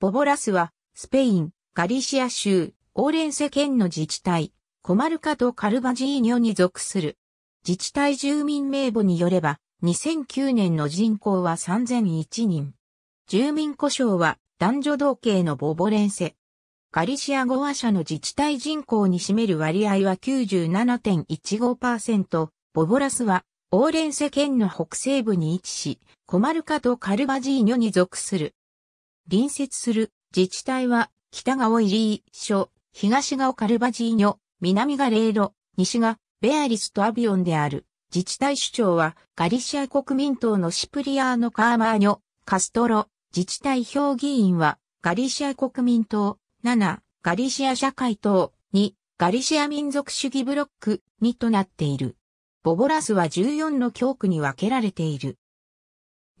ボボラスは、スペイン、ガリシア州、オーレンセ県の自治体、コマルカとカルバジーニョに属する。自治体住民名簿によれば、2009年の人口は3001人。住民故障は男女同系のボボレンセ。ガリシア語話者の自治体人口に占める割合は97.15%、ボボラスはオーレンセ県の北西部に位置し、コマルカとカルバジーニョに属する。隣接する自治体は、北がオイリー署、東がオカルバジーニョ、南がレーロ、西がベアリスとアビオンである。自治体首長はガリシア国民党のシプリアーノ・カーマーニョ、カストロ、自治体評議員はガリシア国民党、7、ガリシア社会党、2、ガリシア民族主義ブロック、2となっている。ボボラスは14の教区に分けられている。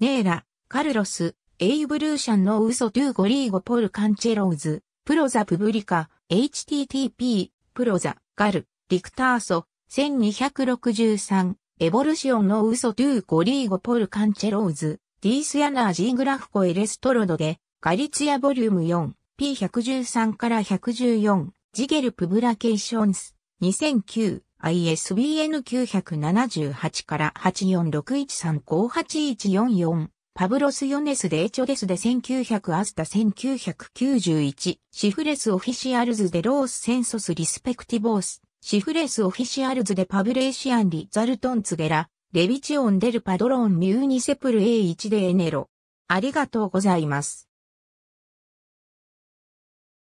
ネーラ、カルロス、エイブルーシャンのウソトゥーゴリーゴポルカンチェローズ、プロザプブリカ、http、プロザ、ガル、リクターソ、1263、エボルシオンのウソトゥーゴリーゴポルカンチェローズ、ディースヤナージーグラフコエレストロドで、ガリツヤボリューム4、P113 から114、ジゲルプブラケーションス、2009、ISBN978 から846135814パブロス・ヨネス・デ・エチョデスで1900アスタ1991、シフレス・オフィシアルズ・デ・ロース・センソス・リスペクティボース、シフレス・オフィシアルズ・デ・パブレーシアン・リ・ザルトン・ツゲラ、レビチオン・デル・パドロン・ミューニセプルエイチ・デ・エネロ。ありがとうございます。